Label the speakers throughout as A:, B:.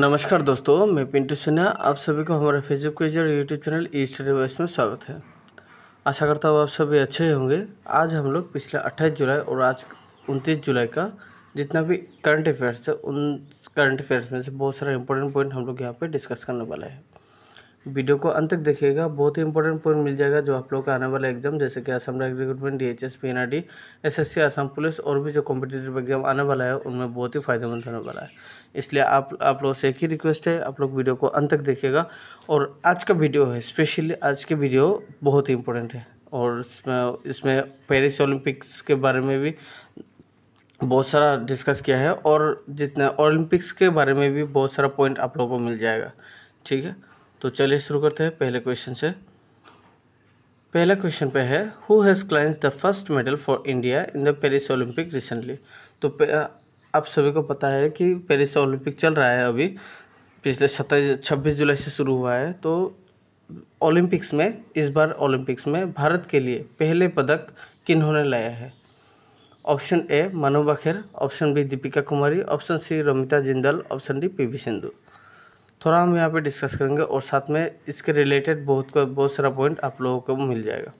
A: नमस्कार दोस्तों मैं पिंटू सिन्हा आप सभी को हमारे फेसबुक पेज और YouTube channel E study voice में स्वागत है आशा करता हूँ आप सभी अच्छे होंगे आज हम लोग पिछले 28 जुलाई और आज 29 जुलाई का जितना भी करंट अफेयर्स है उन करंट अफेयर्स में से बहुत सारे इंपॉर्टेंट पॉइंट हम लोग यहाँ पे डिस्कस करने वाले हैं वीडियो को अंत तक देखिएगा बहुत ही इंपॉर्टेंट पॉइंट मिल जाएगा जो आप लोग का आने वाला एग्जाम जैसे कि असम डाक recruitment D H S P N R D S S C Assam police और भी जो कॉम्पिटेटिव एग्जाम आने वाला है उनमें बहुत ही फायदेमंद होने वाला है इसलिए आप आप लोगों से एक ही रिक्वेस्ट है आप लोग वीडियो को अंत तक देखिएगा और आज का वीडियो है स्पेशली आज की वीडियो बहुत ही इंपॉर्टेंट है और इसमें इसमें पेरिस ओलंपिक्स के बारे में भी बहुत सारा डिस्कस किया है और जितने ओलंपिक्स के बारे में भी बहुत सारा पॉइंट आप लोगों को मिल जाएगा ठीक है तो चलिए शुरू करते हैं पहले क्वेश्चन से पहला क्वेश्चन पे है who has clinched the first medal for India in the Paris Olympic recently तो आप सभी को पता है कि पेरिस ओलंपिक चल रहा है अभी पिछले सत्ताईस छब्बीस जुलाई से शुरू हुआ है तो ओलंपिक्स में इस बार ओलंपिक्स में भारत के लिए पहले पदक किन्होंने लाया है ऑप्शन ए मनोबाखेर ऑप्शन बी दीपिका कुमारी option C Ramita Jindal option D P Sindhu थोड़ा हम यहाँ पे डिस्कस करेंगे और साथ में इसके रिलेटेड बहुत बहुत सारा पॉइंट आप लोगों को मिल जाएगा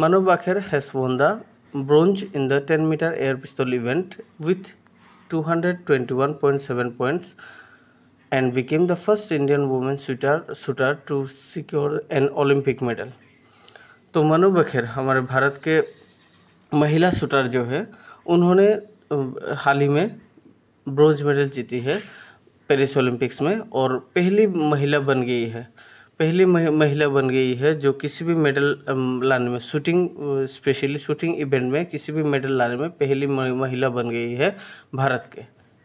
A: Manu Bhaker has won the bronze in the ten metre air पिस्तौल event with 221.7 points and became the first Indian women shooter shooter to secure an Olympic medal तो मनु बखेर हमारे भारत के महिला शूटर जो है उन्होंने हाल ही में ब्रॉन्ज मेडल जीती है पेरिस ओलंपिक्स में और पहली महिला बन गई है पहली महिला बन गई है जो किसी भी मेडल लाने में शूटिंग स्पेशली शूटिंग इवेंट में किसी भी मेडल लाने में पहली महिला बन गई है भारत के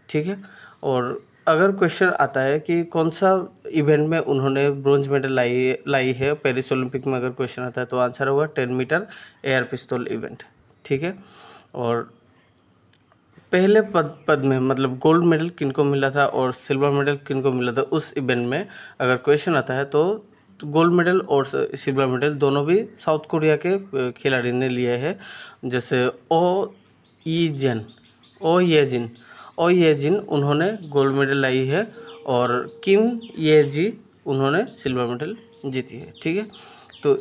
A: ठीक है और अगर क्वेश्चन आता है कि कौन सा इवेंट में उन्होंने ब्रॉन्ज मेडल लाई लाई है पेरिस ओलंपिक में अगर क्वेश्चन आता है तो आंसर होगा टेन मीटर एयर पिस्तौल इवेंट ठीक है और पहले पद पद में मतलब गोल्ड मेडल किनको मिला था और सिल्वर मेडल किनको मिला था उस इवेंट में अगर क्वेश्चन आता है तो गोल्ड मेडल और सिल्वर मेडल दोनों भी साउथ कोरिया के खिलाड़ी ने लिए हैं जैसे ओ ई जेन ओ ये जिन ओ ये जिन उन्होंने गोल्ड मेडल लाई है और किम ये जी उन्होंने सिल्वर मेडल जीती है ठीक है तो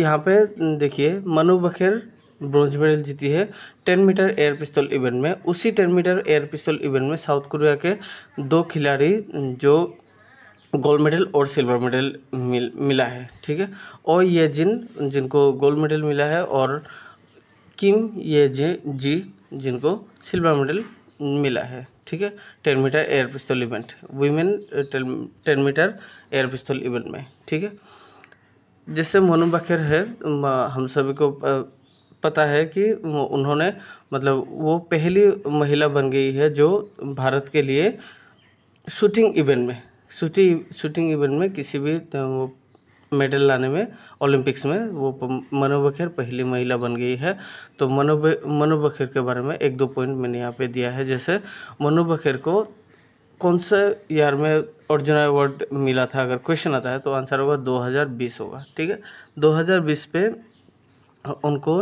A: यहाँ पे देखिए मनु बखेर ब्रॉन्ज मेडल जीती है टेन मीटर एयर पिस्तौल इवेंट में उसी टेन मीटर एयर पिस्तौल इवेंट में साउथ कोरिया के दो खिलाड़ी जो गोल्ड मेडल और सिल्वर मेडल मिल मिला है ठीक है और ये जिन जिनको गोल्ड मेडल मिला है और किम ये जे जी जिनको सिल्वर मेडल मिला है ठीक है टेन मीटर एयर पिस्तौल event women ten metre air पिस्तौल इवेंट में ठीक है जैसे मोनू बखेर है हम सभी को पता है कि उन्होंने मतलब वो पहली महिला बन गई है जो भारत के लिए शूटिंग इवेंट में शूटिंग शूटिंग इवेंट में किसी भी वो मेडल लाने में ओलंपिक्स में वो मनु बखेर पहली महिला बन गई है तो मनु मनु बखेर के बारे में एक दो पॉइंट मैंने यहाँ पे दिया है जैसे मनु बखेर को कौन से ईयर में ओरिजिनल अवार्ड मिला था अगर क्वेश्चन आता है तो आंसर होगा 2020 होगा ठीक है 2020 पे उनको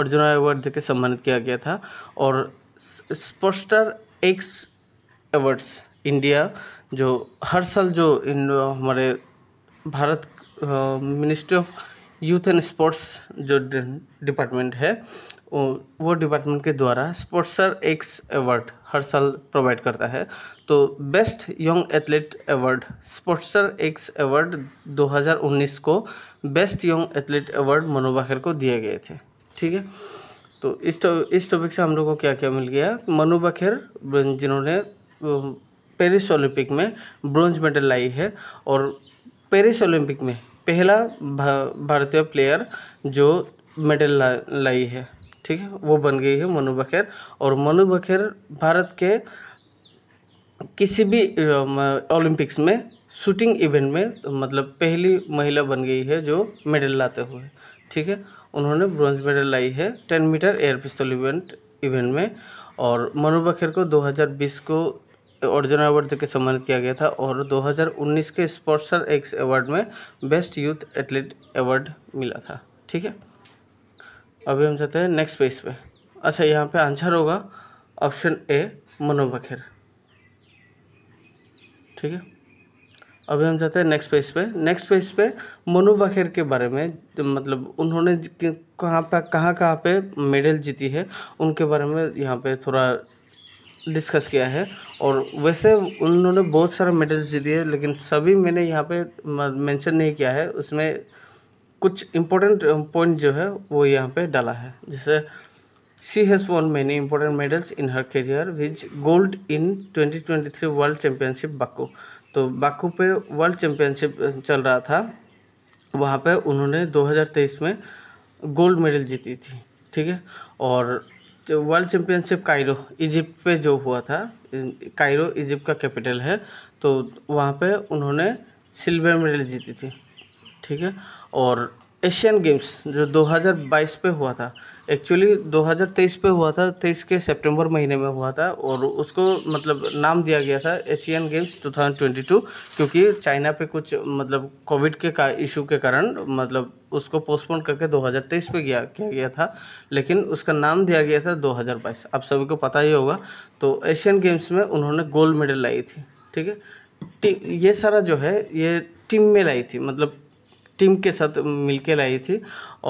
A: अर्जुन अवार्ड देकर सम्मानित किया गया था और स्पोस्टर एक्स अवार्ड्स इंडिया जो हर साल जो इन हमारे Bharat ministry of youth and sports जो डिपार्टमेंट है वो डिपार्टमेंट के द्वारा स्पोर्ट्सर एक्स अवार्ड हर साल प्रोवाइड करता है तो best young athlete award Sportstar Aces award 2019 को best young athlete award Manu को दिए गए थे ठीक है तो इस तो, इस टॉपिक से हम लोग को क्या क्या मिल गया मनु जिन्होंने पेरिस ओलंपिक में ब्रॉन्ज मेडल लाई है और पेरिस ओलंपिक में पहला भा, भारतीय प्लेयर जो मेडल ला, लाई है ठीक है वो बन गई है मनु बखेर और मनु बखेर भारत के किसी भी ओलंपिक्स में शूटिंग इवेंट में मतलब पहली महिला बन गई है जो मेडल लाते हुए ठीक है उन्होंने ब्रॉन्ज मेडल लाई है टेन मीटर एयर पिस्तौल इवेंट इवेंट में और मनु बखेर को 2020 को अर्जुन अवार्ड देकर सम्मानित किया गया था और 2019 के स्पोर्ट्सर एक्स अवार्ड में बेस्ट यूथ एथलीट अवार्ड मिला था ठीक है अभी हम जाते हैं नेक्स्ट पेज पे अच्छा यहाँ पे आंसर होगा ऑप्शन ए मनु बखेर ठीक है अभी हम जाते हैं नेक्स्ट पेज पे नेक्स्ट पेज पे मनु बखेर के बारे में मतलब उन्होंने कहाँ पर कहाँ कहाँ पे मेडल जीती है उनके बारे में यहाँ पे थोड़ा डिस्कस किया है और वैसे उन्होंने बहुत सारे मेडल्स जीती है लेकिन सभी मैंने यहाँ पे मेंशन नहीं किया है उसमें कुछ इम्पोर्टेंट पॉइंट जो है वो यहाँ पे डाला है जैसे She has won many important medals in her career in gold in 2023 world championship Baku तो बाकू पे वर्ल्ड चैम्पियनशिप चल रहा था वहाँ पे उन्होंने 2023 में गोल्ड मेडल जीती थी ठीक है और वर्ल्ड चैम्पियनशिप कायरो इजिप्ट पे जो हुआ था कायरो इजिप्ट का कैपिटल है तो वहाँ पे उन्होंने सिल्वर मेडल जीती थी ठीक है और एशियन गेम्स जो 2022 पे हुआ था एक्चुअली 2023 पे हुआ था तेईस के सितंबर महीने में हुआ था और उसको मतलब नाम दिया गया था एशियन गेम्स 2022 क्योंकि चाइना पे कुछ मतलब कोविड के का इशू के कारण मतलब उसको पोस्टपोन करके 2023 पे गया किया गया था लेकिन उसका नाम दिया गया था 2022 आप सभी को पता ही होगा तो एशियन गेम्स में उन्होंने गोल्ड मेडल लाई थी ठीक है ये सारा जो है ये टीम में लाई थी मतलब टीम के साथ मिलके लाई थी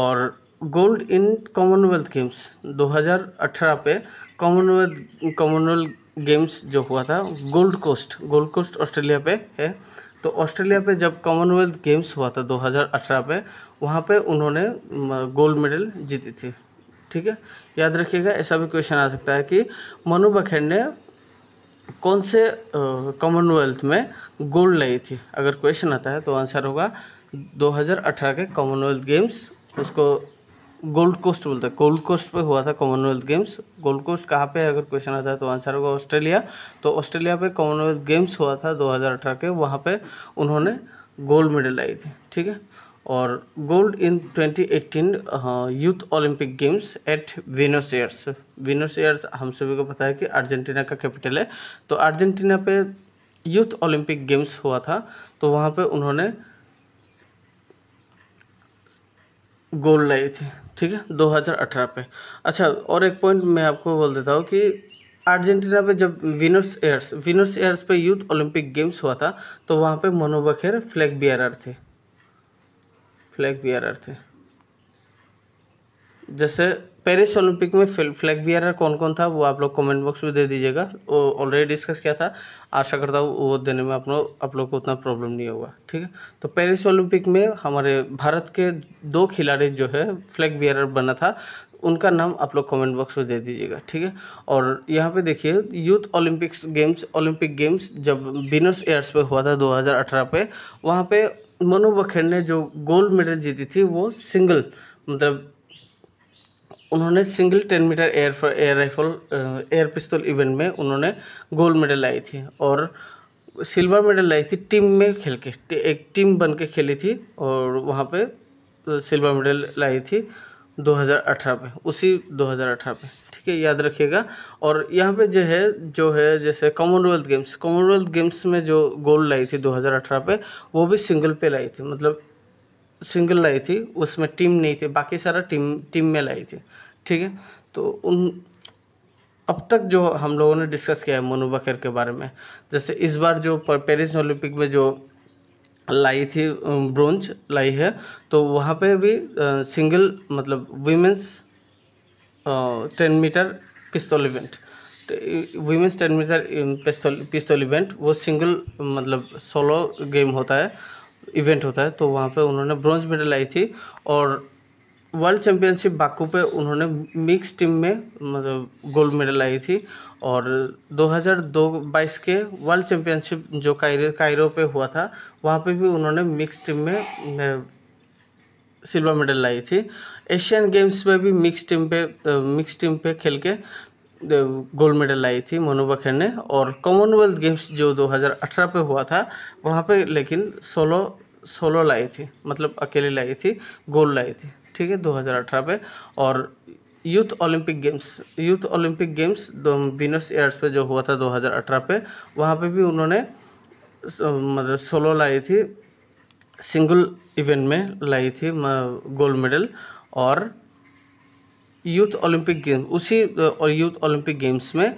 A: और गोल्ड इन कॉमनवेल्थ गेम्स 2018 पे कॉमनवेल्थ कॉमनवेल्थ गेम्स जो हुआ था Gold Coast Gold Coast Australia पे है तो ऑस्ट्रेलिया पे जब कॉमनवेल्थ गेम्स हुआ था 2018 पे वहाँ पे उन्होंने गोल्ड मेडल जीती थी ठीक है याद रखिएगा ऐसा भी क्वेश्चन आ सकता है कि मनु बखेड़ ने कौन से कॉमनवेल्थ में गोल्ड लाई थी अगर क्वेश्चन आता है तो आंसर होगा 2018 के कॉमनवेल्थ गेम्स उसको गोल्ड कोस्ट बोलते हैं गोल्ड कोस्ट पे हुआ था कॉमनवेल्थ गेम्स गोल्ड कोस्ट कहाँ पे अगर क्वेश्चन आता है तो आंसर होगा ऑस्ट्रेलिया तो ऑस्ट्रेलिया पे कॉमनवेल्थ गेम्स हुआ था 2018 के वहाँ पे उन्होंने गोल्ड मेडल लाई थी ठीक है और gold in 2018 youth Olympic games at Buenos Aires Buenos Aires हम सभी को पता है कि अर्जेंटीना का कैपिटल है तो अर्जेंटीना पे यूथ ओलंपिक गेम्स हुआ था तो वहाँ पे उन्होंने गोल्ड लाई थी ठीक है 2018 पे अच्छा और एक पॉइंट मैं आपको बोल देता हूँ कि अर्जेंटीना पे जब विनर्स एयर्स विनर्स एयर्स पे यूथ ओलंपिक गेम्स हुआ था तो वहाँ पे मनु फ्लैग बियरर थे फ्लैग बियरर थे जैसे पेरिस ओलंपिक में फ्लैग बियर कौन कौन था वो आप लोग कमेंट बॉक्स में दे दीजिएगा वो ऑलरेडी डिस्कस किया था आशा करता हूँ वो देने में आप लोग आप लोग को उतना प्रॉब्लम नहीं होगा ठीक है तो पेरिस ओलंपिक में हमारे भारत के दो खिलाड़ी जो है फ्लैग बियर बना था उनका नाम आप लोग कमेंट बॉक्स में दे दीजिएगा ठीक है और यहाँ पे देखिए youth Olympics games Olympic games जब बिनर्स एयर्स पे हुआ था 2018 पे वहाँ पे मनु बखेड़ ने जो गोल्ड मेडल जीती थी वो सिंगल मतलब उन्होंने single ten metre air air rifle air पिस्तौल इवेंट में उन्होंने गोल्ड मेडल लाई थी और सिल्वर मेडल लाई थी टीम में खेल के एक टीम बन के खेली थी और वहाँ पे सिल्वर मेडल लाई थी 2018 पे उसी 2018 पे ठीक है याद रखिएगा और यहाँ पे जो है जो है जैसे कॉमनवेल्थ गेम्स कॉमनवेल्थ गेम्स में जो गोल्ड लाई थी 2018 पे वो भी सिंगल पे लाई थी मतलब सिंगल लाई थी उसमें टीम नहीं थी बाकी सारा टीम टीम में लाई थी ठीक है तो उन अब तक जो हम लोगों ने डिस्कस किया है मोनू बकर के बारे में जैसे इस बार जो पेरिस ओलंपिक में जो लाई थी ब्रोंज लाई है तो वहाँ पे भी सिंगल मतलब वीमेंस टेन मीटर पिस्तौल इवेंट वीमेंस टेन मीटर पिस्तौल पिस्तौल इवेंट वो सिंगल मतलब सोलो गेम होता है इवेंट होता है तो वहाँ पे उन्होंने ब्रॉन्ज मेडल लाई थी और वर्ल्ड चैम्पियनशिप बाकू पे उन्होंने मिक्स टीम में मतलब गोल्ड मेडल लाई थी और 2022 बाईस के वर्ल्ड चैम्पियनशिप जो कायरो कायरो पे हुआ था वहाँ पे भी उन्होंने मिक्स टीम में सिल्वर मेडल लाई थी एशियन गेम्स में भी मिक्स टीम पे मिक्स टीम पे खेल के गोल्ड मेडल लाई थी मोनू बखेर ने और कॉमनवेल्थ गेम्स जो 2018 पे हुआ था वहाँ पे लेकिन सोलो सोलो लाई थी मतलब अकेले लाई थी गोल्ड लाई थी ठीक है 2018 पे और youth Olympic games youth Olympic games Buenos Aires पे जो हुआ था 2018 पे वहाँ पे भी उन्होंने मतलब सोलो लाई थी सिंगल इवेंट में लाई थी गोल्ड मेडल और यूथ ओलंपिक गेम उसी और यूथ ओलंपिक गेम्स में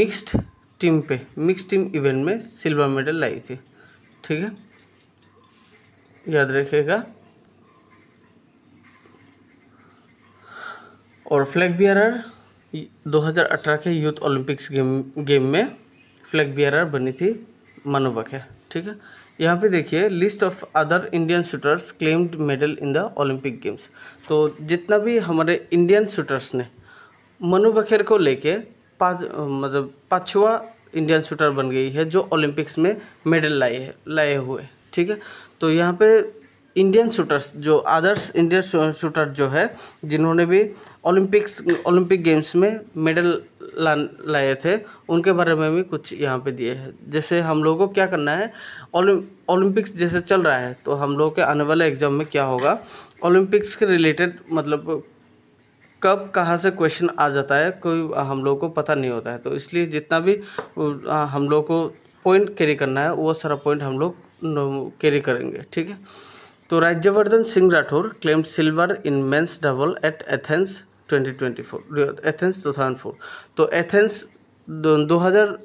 A: मिक्स्ड टीम पे मिक्स टीम इवेंट में सिल्वर मेडल लाई थी ठीक है याद रखिएगा और फ्लैग बियरर 2018 के यूथ ओलंपिक्स गेम गेम में फ्लैग बियरर बनी थी मनु बखेर ठीक है यहाँ पे देखिए list of other Indian shooters claimed medal in the Olympic games तो जितना भी हमारे इंडियन शूटर्स ने मनु बखेर को लेके पाँच मतलब पाँचवा इंडियन शूटर बन गई है जो ओलंपिक्स में मेडल लाए है लाए हुए ठीक है तो यहाँ पे इंडियन शूटर्स जो आदर्श इंडियन शूटर जो है जिन्होंने भी ओलंपिक्स ओलंपिक गेम्स में मेडल ला लाए थे उनके बारे में भी कुछ यहाँ पे दिए हैं जैसे हम लोगों को क्या करना है ओलंपिक्स जैसे चल रहा है तो हम लोगों के आने वाले एग्ज़ाम में क्या होगा ओलंपिक्स के रिलेटेड मतलब कब कहाँ से क्वेश्चन आ जाता है कोई हम लोग को पता नहीं होता है तो इसलिए जितना भी हम लोग को पॉइंट कैरी करना है वो सारा पॉइंट हम लोग कैरी करेंगे ठीक है तो Rajyavardhan Singh Rathore claimed silver in men's double at Athens 2024 Athens 2004 तो एथेंस दो हज़ार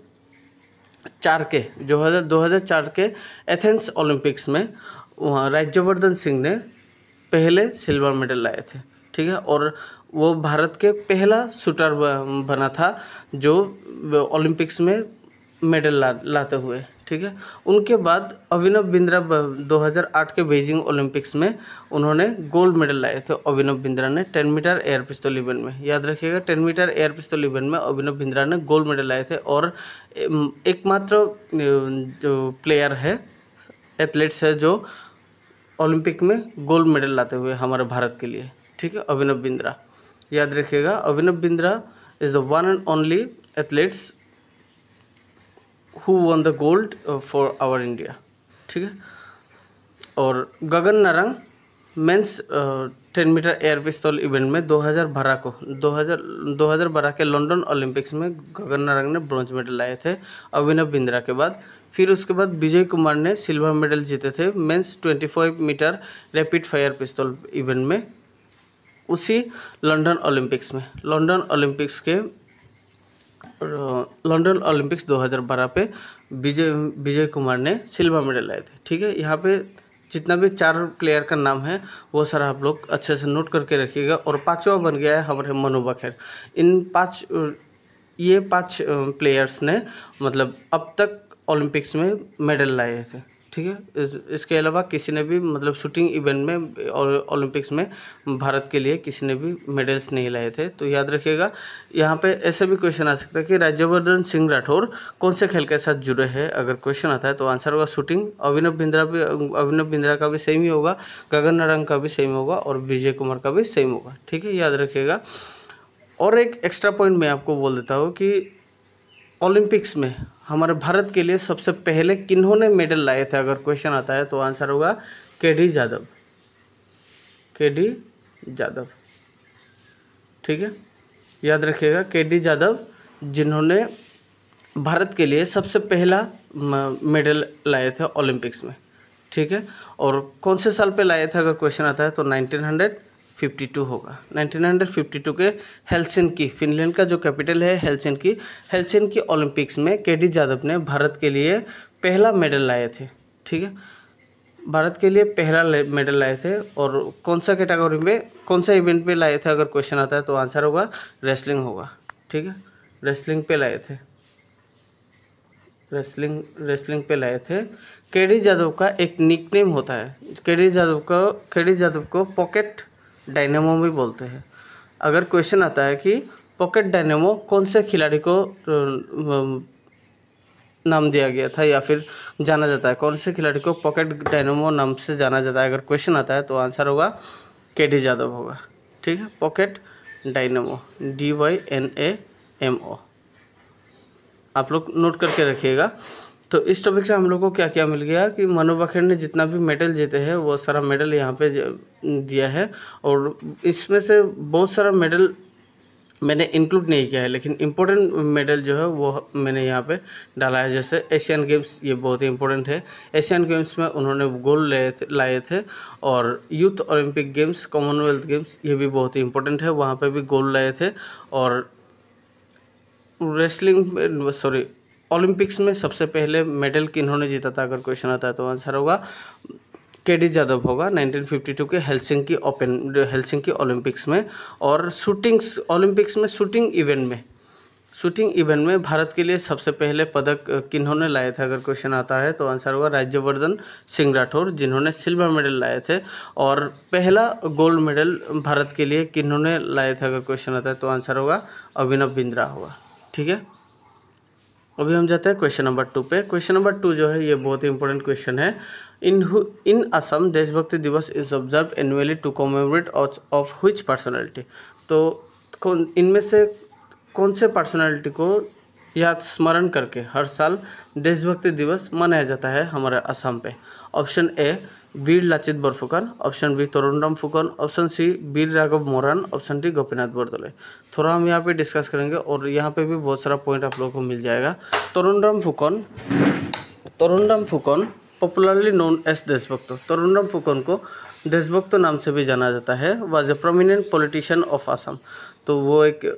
A: चार के जो हज़ार दो हज़ार चार के एथेंस ओलंपिक्स में वहाँ राज्यवर्धन सिंह ने पहले सिल्वर मेडल लाए थे ठीक है और वो भारत के पहला शूटर बना था जो ओलंपिक्स में मेडल ला, लाते हुए ठीक है उनके बाद अभिनव बिंद्रा 2008 के बीजिंग ओलंपिक्स में उन्होंने गोल्ड मेडल लाए थे अभिनव बिंद्रा ने टेन मीटर एयर पिस्तौल इवेंट में याद रखिएगा टेन मीटर एयर पिस्तौल इवेंट में अभिनव बिंद्रा ने गोल्ड मेडल लाए थे और एकमात्र जो प्लेयर है एथलीट्स है जो ओलंपिक में गोल्ड मेडल लाते हुए हमारे भारत के लिए ठीक है अभिनव बिंद्रा याद रखिएगा Abhinav Bindra is the one and only athletes who won the gold for our India ठीक है और Gagan Narang men's ten metre air पिस्तौल इवेंट में 2012 को 2000 बारह के लंदन ओलंपिक्स में गगन नारंग ने ब्रॉन्ज मेडल लाए थे अभिनव बिंद्रा के बाद फिर उसके बाद विजय कुमार ने सिल्वर मेडल जीते थे मेंस 25 मीटर रैपिड फायर पिस्तौल इवेंट में उसी लंदन ओलंपिक्स में लंदन ओलंपिक्स के लंदन ओलंपिक्स 2012 पे विजय विजय कुमार ने सिल्वर मेडल लाए थे ठीक है यहाँ पे जितना भी चार प्लेयर का नाम है वो सर आप लोग अच्छे से नोट करके रखिएगा और पाँचवा बन गया है हमारे मनु बखेर इन पाँच ये पाँच प्लेयर्स ने मतलब अब तक ओलंपिक्स में मेडल लाए थे ठीक है इसके अलावा किसी ने भी मतलब शूटिंग इवेंट में और ओलंपिक्स में भारत के लिए किसी ने भी मेडल्स नहीं लाए थे तो याद रखिएगा यहाँ पे ऐसे भी क्वेश्चन आ सकता है कि राज्यवर्धन सिंह राठौर कौन से खेल के साथ जुड़े हैं अगर क्वेश्चन आता है तो आंसर होगा शूटिंग अभिनव बिंद्रा भी अभिनव बिंद्रा का भी सेम ही होगा गगन नारंग का भी सेम होगा और विजय कुमार का भी सेम होगा ठीक है याद रखिएगा और एक एक्स्ट्रा पॉइंट मैं आपको बोल देता हूँ कि ओलंपिक्स में हमारे भारत के लिए सबसे पहले किन्हों ने मेडल लाए थे अगर क्वेश्चन आता है तो आंसर होगा के डी यादव के डी यादव ठीक है याद रखिएगा के डी यादव जिन्होंने भारत के लिए सबसे पहला मेडल लाए थे ओलंपिक्स में ठीक है और कौन से साल पे लाए थे अगर क्वेश्चन आता है तो नाइनटीन हंड्रेड टू होगा 1952 के की फिनलैंड का जो कैपिटल है हेलसिंकी की ओलंपिक्स में के डी यादव ने भारत के लिए पहला मेडल लाए थे ठीक है भारत के लिए पहला मेडल लाए थे और कौन सा कैटेगरी में कौन सा इवेंट पे लाए थे अगर क्वेश्चन आता है तो आंसर होगा रेसलिंग होगा ठीक है रेसलिंग पे लाए थे रेसलिंग रेसलिंग पे लाए थे केडी यादव का एक निकनेम होता है केडी यादव का केडी यादव को पॉकेट डायनेमो भी बोलते हैं अगर क्वेश्चन आता है कि पॉकेट डायनेमो कौन से खिलाड़ी को नाम दिया गया था या फिर जाना जाता है कौन से खिलाड़ी को पॉकेट डायनेमो नाम से जाना जाता है अगर क्वेश्चन आता है तो आंसर होगा के डी यादव होगा ठीक है pocket dynamo D Y N A M O आप लोग नोट करके रखिएगा तो इस टॉपिक से हम लोग को क्या क्या मिल गया कि बखेड़ ने जितना भी मेडल जीते हैं वो सारा मेडल यहाँ पे दिया है और इसमें से बहुत सारा मेडल मैंने इंक्लूड नहीं किया है लेकिन इम्पोर्टेंट मेडल जो है वो मैंने यहाँ पे डाला है जैसे एशियन गेम्स ये बहुत ही इम्पोर्टेंट है एशियन गेम्स में उन्होंने गोल्ड लाए थे लाए थे और youth Olympic games Commonwealth games ये भी बहुत ही इम्पोर्टेंट है वहाँ पे भी गोल्ड लाए थे और रेसलिंग सॉरी ओलंपिक्स में सबसे पहले मेडल किन्होंने जीता था अगर क्वेश्चन आता है तो आंसर होगा के डी यादव होगा 1952 के हेलसिंग की ओपन की ओलंपिक्स में और शूटिंग्स ओलंपिक्स में शूटिंग इवेंट में शूटिंग इवेंट में भारत के लिए सबसे पहले पदक किन्होंने लाए थे अगर क्वेश्चन आता है तो आंसर होगा राज्यवर्धन सिंह राठौर जिन्होंने सिल्वर मेडल लाए थे और पहला गोल्ड मेडल भारत के लिए किन्होंने लाए थे अगर क्वेश्चन आता है तो आंसर होगा अभिनव बिंद्रा होगा ठीक है अभी हम जाते हैं क्वेश्चन नंबर टू पे क्वेश्चन नंबर टू जो है ये बहुत ही इंपॉर्टेंट क्वेश्चन है इन इन Assam Deshbhakti Divas is observe annually to commemorate of which personality तो कौन इनमें से कौन से पर्सनैलिटी को याद स्मरण करके हर साल देशभक्ति दिवस मनाया जाता है हमारे असम पे option A Veer Lachit Borphukan option B Tarun Ram Phukan option C Veer Raghav Moran option D Gopinath Bordoloi थोड़ा हम यहाँ पे डिस्कस करेंगे और यहाँ पे भी बहुत सारा पॉइंट आप लोगों को मिल जाएगा Tarun Ram Phukan Tarun Ram Phukan popularly known as Deshbhakt Tarun Ram Phukan को देशभक्त नाम से भी जाना जाता है was a prominent politician of Assam तो वो एक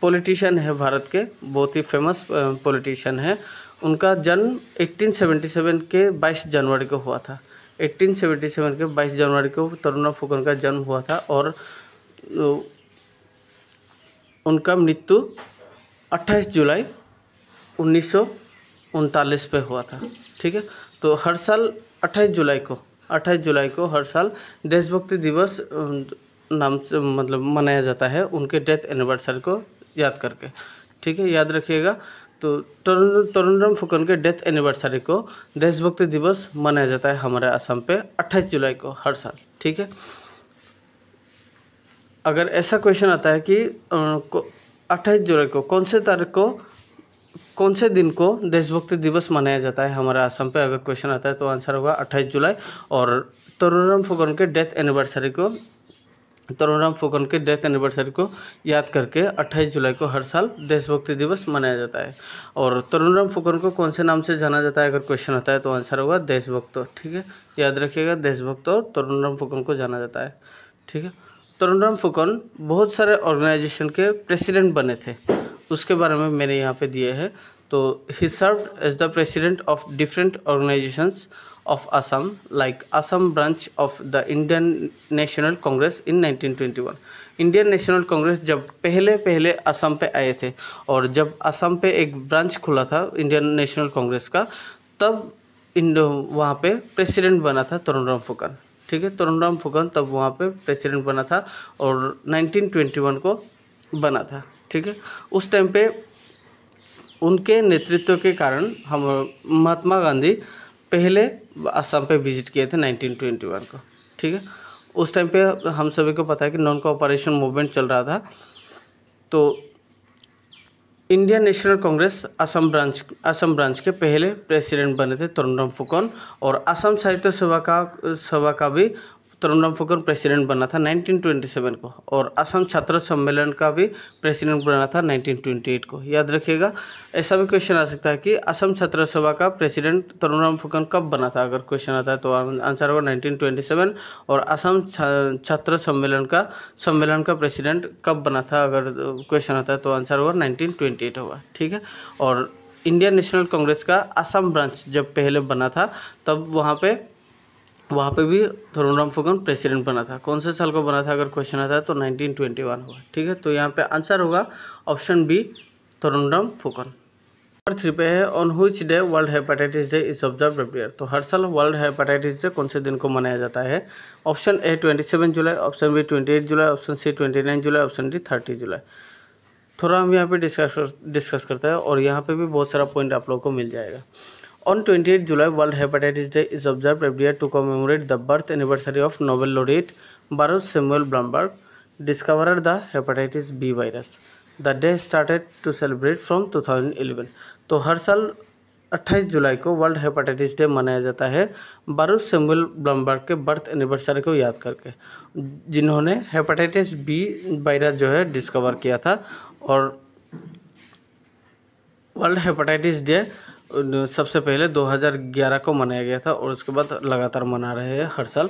A: पॉलिटिशियन है भारत के बहुत ही फेमस पॉलिटिशियन है उनका जन्म 1877 के 22 जनवरी को हुआ था 1877 के 22 जनवरी को तरुणा फुकन का जन्म हुआ था और उनका मृत्यु 28 जुलाई उन्नीस पे हुआ था ठीक है तो हर साल 28 जुलाई को 28 जुलाई को हर साल देशभक्ति दिवस नाम से मतलब मनाया जाता है उनके डेथ एनिवर्सरी को याद करके ठीक है याद रखिएगा तो तरुण तरुणराम फुकन के डेथ एनिवर्सरी को देशभक्ति दिवस मनाया जाता है हमारे असम पे 28 जुलाई को हर साल ठीक है अगर ऐसा क्वेश्चन आता है कि अट्ठाईस जुलाई को कौन से तारीख को कौन से दिन को देशभक्ति दिवस मनाया जाता है हमारे असम पे अगर क्वेश्चन आता है तो आंसर होगा 28 जुलाई और तरुणराम फुकन के डेथ एनिवर्सरी को तरुणराम फुकन के डेथ एनिवर्सरी को याद करके 28 जुलाई को हर साल देशभक्ति दिवस मनाया जाता है और तरुणराम फुकन को कौन से नाम से जाना जाता है अगर क्वेश्चन होता है तो आंसर होगा देशभक्त ठीक है याद रखिएगा देशभक्त और तरुणराम फुकन को जाना जाता है ठीक है तरुणराम फुकन बहुत सारे ऑर्गेनाइजेशन के प्रेसिडेंट बने थे उसके बारे में मैंने यहाँ पर दिए है तो he serve as the president of different organisations of Assam like Assam branch of the Indian National Congress in 1921 Indian National Congress जब पहले पहले असम पे आए थे और जब असम पे एक ब्रांच खुला था इंडियन नेशनल कांग्रेस का तब इन वहाँ पे प्रेसिडेंट बना था तरुण राम फुकन ठीक है तरुण राम फुकन तब वहाँ पे प्रेसिडेंट बना था और 1921 को बना था ठीक है उस टाइम पे उनके नेतृत्व के कारण हम महात्मा गांधी पहले आसाम पे विजिट किए थे 1921 को ठीक है उस टाइम पे हम सभी को पता है कि नॉन कोऑपरेशन मूवमेंट चल रहा था तो Indian National Congress Assam branch Assam branch के पहले प्रेसिडेंट बने थे तरुणराम फुकन और असम साहित्य सभा का सभा का भी तरुण फुकन प्रेसिडेंट बना था 1927 को और असम छात्र सम्मेलन का भी प्रेसिडेंट बना था 1928 को याद रखिएगा ऐसा भी क्वेश्चन आ सकता है कि असम छात्र सभा का प्रेसिडेंट तरुणराम फुकन कब बना था अगर क्वेश्चन आता है तो आंसर होगा 1927 और असम छात्र सम्मेलन का सम्मेलन का प्रेसिडेंट कब बना था अगर क्वेश्चन आता है तो आंसर होगा नाइनटीन होगा ठीक है और इंडियन नेशनल कांग्रेस का असम ब्रांच जब पहले बना था तब वहाँ पे वहाँ पे भी थर्मोराम फुकन प्रेसिडेंट बना था कौन से साल को बना था अगर क्वेश्चन आता है तो 1921 होगा ठीक है तो यहाँ पे आंसर होगा ऑप्शन बी थर्मोराम फुकन नंबर थ्री पे है on which day world hepatitis day is observe every year तो हर साल वर्ल्ड हेपेटाइटिस डे कौन से दिन को मनाया जाता है option A 27 July option B 28 July option C 29 July option D 30 July थोड़ा हम यहाँ पे डिस्कस डिस्कस करते हैं और यहाँ पे भी बहुत सारा पॉइंट आप लोगों को मिल जाएगा On 28 July, World Hepatitis Day is observed every year to commemorate the birth anniversary of Nobel laureate Baruch Samuel Blumberg, discoverer the hepatitis B virus. The day started to celebrate from 2011 तो हर साल 28 जुलाई को world hepatitis day मनाया जाता है बारूस Samuel ब्लम्बर्ग के birth anniversary को याद करके जिन्होंने हेपेटाइटिस बी वायरस जो है डिस्कवर किया था और वर्ल्ड हेपेटाइटिस डे सबसे पहले 2011 को मनाया गया था और उसके बाद लगातार मना रहे हैं हर साल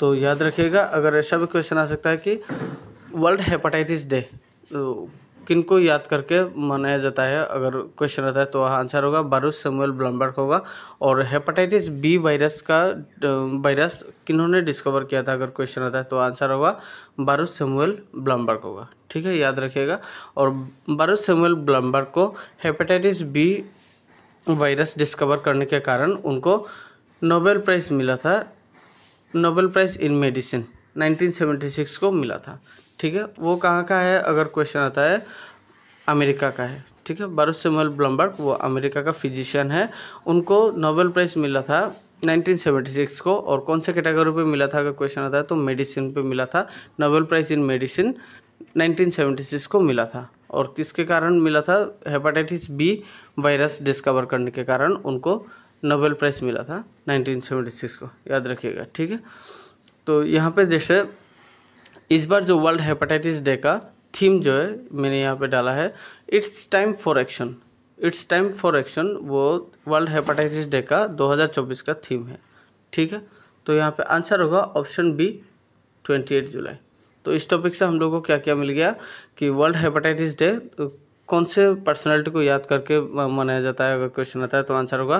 A: तो याद रखिएगा अगर ऐसा भी क्वेश्चन आ सकता है कि वर्ल्ड हेपाटाइटिस डे तो किन को याद करके मनाया जाता है अगर क्वेश्चन आता है तो आंसर होगा बारूस सेमुअल ब्लम्बर्ग होगा और हेपाटाइटिस बी वायरस का वायरस किन्होंने डिस्कवर किया था अगर क्वेश्चन आता है तो आंसर होगा बारूस सेमुअल ब्लम्बर्ग होगा ठीक है याद रखिएगा और बारूस सेमुअल ब्लम्बर्ग को हेपाटाइटिस बी वायरस डिस्कवर करने के कारण उनको नोबेल प्राइज़ मिला था नोबेल प्राइज़ इन मेडिसिन 1976 को मिला था ठीक है वो कहाँ का है अगर क्वेश्चन आता है अमेरिका का है ठीक है बारो ब्लम्बर्ग वो अमेरिका का फिजिशियन है उनको नोबेल प्राइज़ मिला था 1976 को और कौन से कैटेगरी पे मिला था अगर क्वेश्चन आता है तो मेडिसिन पे मिला था नोबेल प्राइज़ इन मेडिसिन 1976 को मिला था और किसके कारण मिला था हेपाटाइटिस बी वायरस डिस्कवर करने के कारण उनको नोबेल प्राइज़ मिला था 1976 को याद रखिएगा ठीक है तो यहाँ पे जैसे इस बार जो वर्ल्ड हेपाटाइटिस डे का थीम जो है मैंने यहाँ पे डाला है it's time for action it's time for action वो वर्ल्ड हेपाटाइटिस डे का 2024 का थीम है ठीक है तो यहाँ पे आंसर होगा ऑप्शन बी 28 जुलाई तो इस टॉपिक से हम लोगों को क्या क्या मिल गया कि वर्ल्ड हेपेटाइटिस डे कौन से पर्सनैलिटी को याद करके मनाया जाता है अगर क्वेश्चन आता है तो आंसर होगा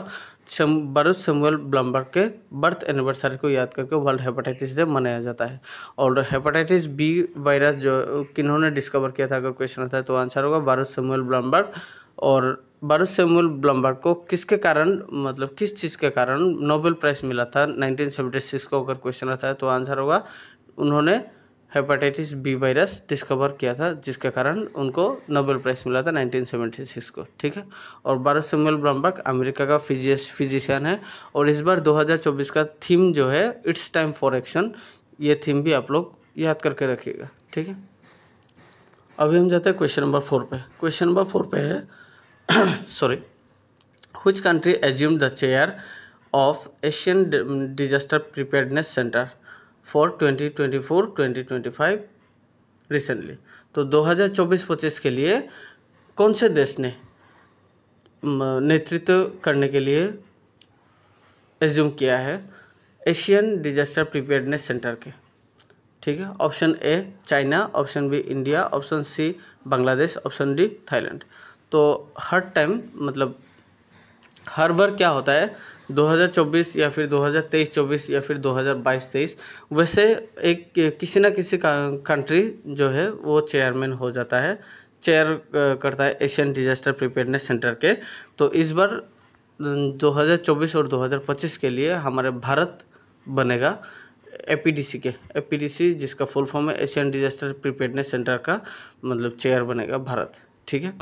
A: सम, सेमुअल ब्लम्बर्ग के बर्थ एनिवर्सरी को याद करके वर्ल्ड हेपेटाइटिस डे मनाया जाता है और हेपेटाइटिस बी वायरस जो किन्होंने डिस्कवर किया था अगर क्वेश्चन आता है तो आंसर होगा बर्थ सेमुअल ब्लम्बर्ग और बारूस सेमुअल ब्लम्बर्ग को किसके कारण मतलब किस चीज़ के कारण नोबेल प्राइज़ मिला था नाइनटीन को अगर क्वेश्चन आता है तो आंसर होगा उन्होंने हेपाटाइटिस बी वायरस डिस्कवर किया था जिसके कारण उनको नोबेल प्राइज़ मिला था 1976 को ठीक है और बारह सेमुअल ब्रम्बर्ग अमेरिका का फिजिस फिजिशियन है और इस बार 2024 का थीम जो है इट्स टाइम फॉर एक्शन ये थीम भी आप लोग याद करके रखिएगा ठीक है अभी हम जाते हैं क्वेश्चन नंबर फोर पे क्वेश्चन नंबर फोर पे है sorry which country assume the chair of Asian disaster preparedness centre for 2024 2025 recently तो 2024-25 के लिए कौन से देश ने नेतृत्व करने के लिए एज्यूम किया है एशियन डिजास्टर प्रिपेयरनेस सेंटर के ठीक है option A China option B India option C Bangladesh option D Thailand तो हर टाइम मतलब हर बार क्या होता है 2024 या फिर 2023-24 या फिर 2022-23 वैसे एक किसी ना किसी कंट्री जो है वो चेयरमैन हो जाता है चेयर करता है एशियन डिजास्टर प्रिपेयरनेस सेंटर के तो इस बार 2024 और 2025 के लिए हमारे भारत बनेगा एपीडीसी के एपीडीसी जिसका फुल फॉर्म है एशियन डिजास्टर प्रिपेयरनेस सेंटर का मतलब चेयर बनेगा भारत ठीक है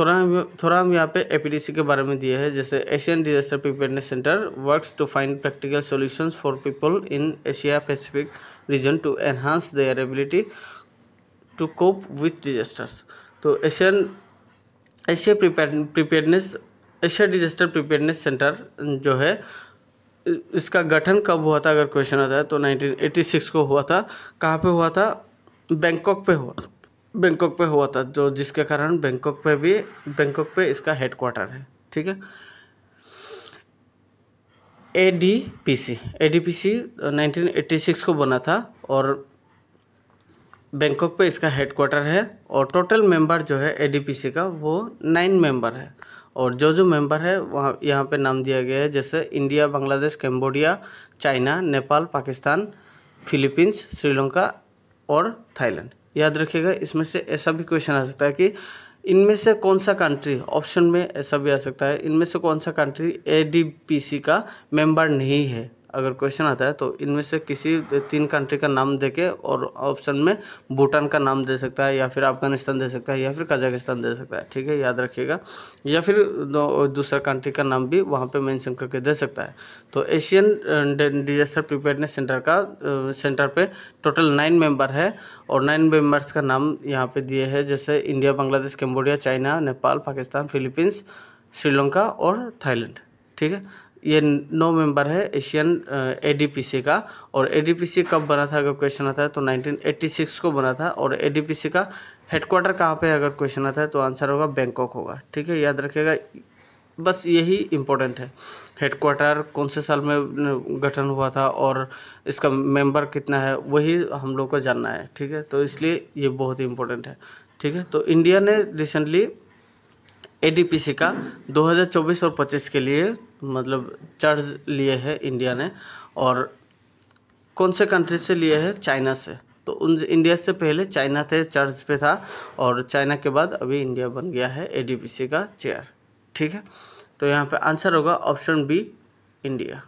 A: थोड़ा थोड़ा हम यहाँ पे एपीडीसी के बारे में दिए हैं जैसे Asian disaster preparedness centre works to find practical solutions for people in Asia Pacific region to enhance their ability to cope with disasters तो Asian Asia preparedness Asia disaster preparedness centre जो है इसका गठन कब हुआ था अगर क्वेश्चन आता है तो 1986 को हुआ था कहाँ पे हुआ था बैंकॉक पे हुआ था बैंकॉक पे हुआ था जो जिसके कारण बैंकॉक पे भी बैंकॉक पे इसका हेड क्वार्टर है ठीक है A D P C A D P C nineteen eighty six को बना था और बैंकॉक पे इसका हेड क्वार्टर है और टोटल मेंबर जो है ए डी पी सी का वो नाइन मेंबर है और जो जो मेंबर है वहाँ यहाँ पे नाम दिया गया है जैसे India Bangladesh Cambodia China Nepal Pakistan Philippines Sri Lanka और थाईलैंड याद रखिएगा इसमें से ऐसा भी क्वेश्चन आ सकता है कि इनमें से कौन सा कंट्री ऑप्शन में ऐसा भी आ सकता है इनमें से कौन सा कंट्री ए का मेंबर नहीं है अगर क्वेश्चन आता है तो इनमें से किसी तीन कंट्री का नाम दे के और ऑप्शन में भूटान का नाम दे सकता है या फिर अफगानिस्तान दे सकता है या फिर कजाकिस्तान दे सकता है ठीक है याद रखिएगा या फिर दूसरा कंट्री का नाम भी वहाँ पे मेंशन करके दे सकता है तो एशियन डिजास्टर प्रिपेयरनेस सेंटर का सेंटर पर टोटल नाइन मेम्बर है और नाइन मेम्बर्स का नाम यहाँ पे दिए है जैसे India Bangladesh Cambodia China Nepal Pakistan Philippines Sri Lanka और थाईलैंड ठीक है ये नौ मेंबर है एशियन ए uh, का और ए कब बना था अगर क्वेश्चन आता है तो 1986 को बना था और ए का हेडक्वार्टर कहाँ पे अगर क्वेश्चन आता है तो आंसर होगा बैंकॉक होगा ठीक है याद रखिएगा बस यही इम्पोर्टेंट है हेडक्वार्टर कौन से साल में गठन हुआ था और इसका मेंबर कितना है वही हम लोग को जानना है ठीक है तो इसलिए ये बहुत ही इम्पोर्टेंट है ठीक है तो इंडिया ने रिसेंटली ए का 2024 और 25 के लिए मतलब चर्ज लिए है इंडिया ने और कौन से कंट्री से लिए है चाइना से तो उन इंडिया से पहले चाइना थे चर्च पे था और चाइना के बाद अभी इंडिया बन गया है एडीबीसी का चेयर ठीक है तो यहाँ पे आंसर होगा ऑप्शन बी इंडिया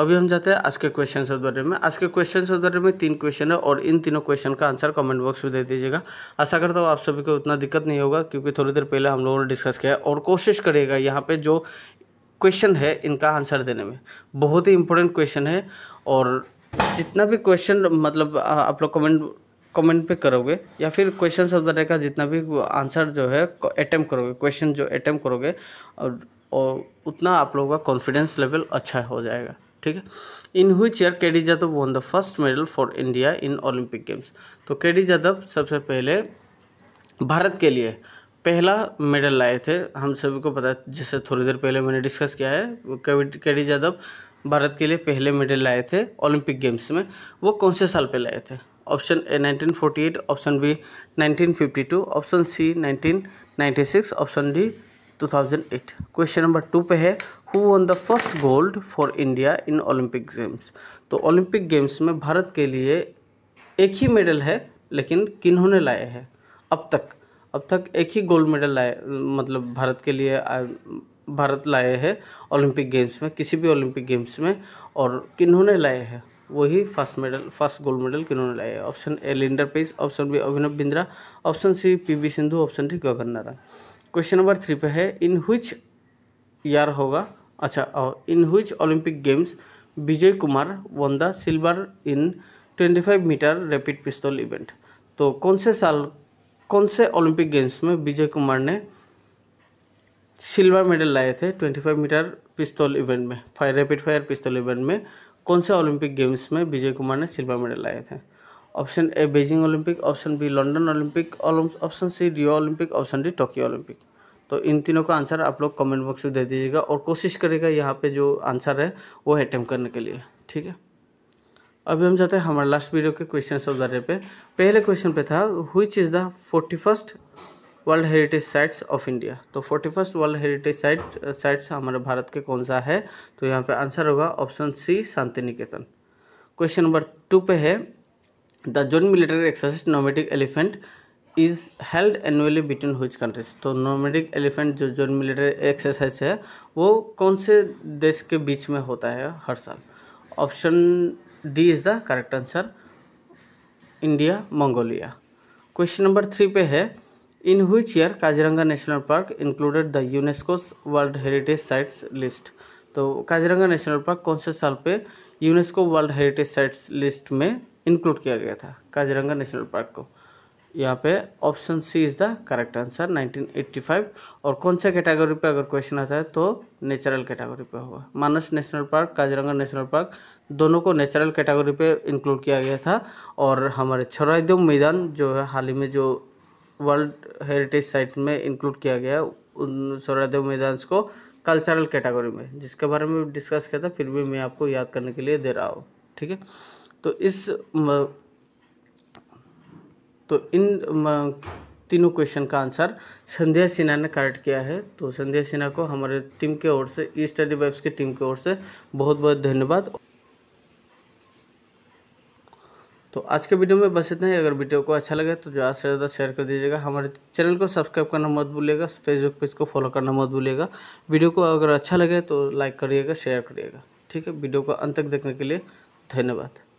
A: अभी हम जाते हैं आज के क्वेश्चन के बारे में आज के क्वेश्चन के बारे में तीन क्वेश्चन है और इन तीनों क्वेश्चन का आंसर कमेंट बॉक्स में दे दीजिएगा आशा करता हूँ आप सभी को उतना दिक्कत नहीं होगा क्योंकि थोड़ी देर पहले हम लोगों ने डिस्कस किया और कोशिश करेगा यहाँ पर जो क्वेश्चन है इनका आंसर देने में बहुत ही इंपॉर्टेंट क्वेश्चन है और जितना भी क्वेश्चन मतलब आप लोग कमेंट कमेंट पे करोगे या फिर क्वेश्चन सब द का जितना भी आंसर जो है अटैम्प्ट करोगे क्वेश्चन जो अटैम्प्ट करोगे और, और उतना आप लोगों का कॉन्फिडेंस लेवल अच्छा हो जाएगा ठीक है in which year K D Yadav won the first medal for India in Olympic games तो के डी यादव सबसे पहले भारत के लिए पहला मेडल लाए थे हम सभी को पता जिससे थोड़ी देर पहले मैंने डिस्कस किया है के डी यादव भारत के लिए पहले मेडल लाए थे ओलंपिक गेम्स में वो कौन से साल पे लाए थे option A 1948 option B 1952 option C 1996 option D 2008 question number two पे है who won the first gold for India in Olympic games तो ओलंपिक गेम्स में भारत के लिए एक ही मेडल है लेकिन किन्होंने लाए हैं अब तक अब तक एक ही गोल्ड मेडल लाए मतलब भारत के लिए भारत लाए हैं ओलंपिक गेम्स में किसी भी ओलंपिक गेम्स में और किन्होंने लाए हैं वही first medal first gold medal किन्होंने लाए option A Leander Paes option B Abhinav Bindra option C PV Sindhu option D Gagan Narayan question number three पे है इन हुच ईयर होगा अच्छा और in which Olympic games Vijay Kumar won the silver in twenty five metre rapid पिस्तौल event तो कौन से साल कौन से ओलंपिक गेम्स में विजय कुमार ने सिल्वर मेडल लाए थे ट्वेंटी फाइव मीटर पिस्तौल इवेंट में फायर रैपिड फायर पिस्तौल इवेंट में कौन से ओलंपिक गेम्स में विजय कुमार ने सिल्वर मेडल लाए थे option A Beijing Olympic option B London Olympic option C Rio Olympic option D Tokyo Olympic तो इन तीनों का आंसर आप लोग कमेंट बॉक्स में दे दीजिएगा और कोशिश करेगा यहाँ पे जो आंसर है वो अटैम्प करने के लिए ठीक है अभी हम जाते हैं हमारे लास्ट वीडियो के क्वेश्चन ऑफ द पे पहले क्वेश्चन पे था which is the forty first world heritage sites of India तो forty first world heritage site sites हमारे भारत के कौन सा है तो यहाँ पे आंसर होगा option C Santiniketan question number two पे है the joint military exercise nomadic elephant is held annually between which countries तो नोमेटिक एलिफेंट जो जोन मिलिटरी एक्सरसाइज है वो कौन से देश के बीच में होता है हर साल option D is the correct answer India Mongolia question number three पे है in which year Kaziranga national park included the UNESCO's world heritage sites list तो काजीरंगा नेशनल पार्क कौन से साल पे UNESCO world heritage sites list में इंक्लूड किया गया था काजीरंगा नेशनल पार्क को यहाँ पे option C is the correct answer 1985 और कौन से कैटेगरी पे अगर क्वेश्चन आता है तो नेचुरल कैटेगरी पे होगा Manas national park Kaziranga national park दोनों को नेचुरल कैटेगरी पे इंक्लूड किया गया था और हमारे छराइदेव मैदान जो है हाल ही में जो वर्ल्ड हेरिटेज साइट में इंक्लूड किया गया उन सौरादेव मैदान को कल्चरल कैटेगरी में जिसके बारे में डिस्कस किया था फिर भी मैं आपको याद करने के लिए दे रहा हूँ ठीक है तो इस तो इन तीनों क्वेश्चन का आंसर संध्या सिन्हा ने करेक्ट किया है तो संध्या सिन्हा को हमारे टीम की ओर से ई स्टडी वेब्स की टीम की ओर से बहुत बहुत धन्यवाद तो आज के वीडियो में बस इतना ही अगर वीडियो को अच्छा लगे तो ज़्यादा से ज़्यादा शेयर कर दीजिएगा हमारे चैनल को सब्सक्राइब करना मत भूलिएगा फेसबुक पेज को फॉलो करना मत भूलिएगा वीडियो को अगर अच्छा लगे तो लाइक करिएगा शेयर करिएगा ठीक है वीडियो को अंत तक देखने के लिए धन्यवाद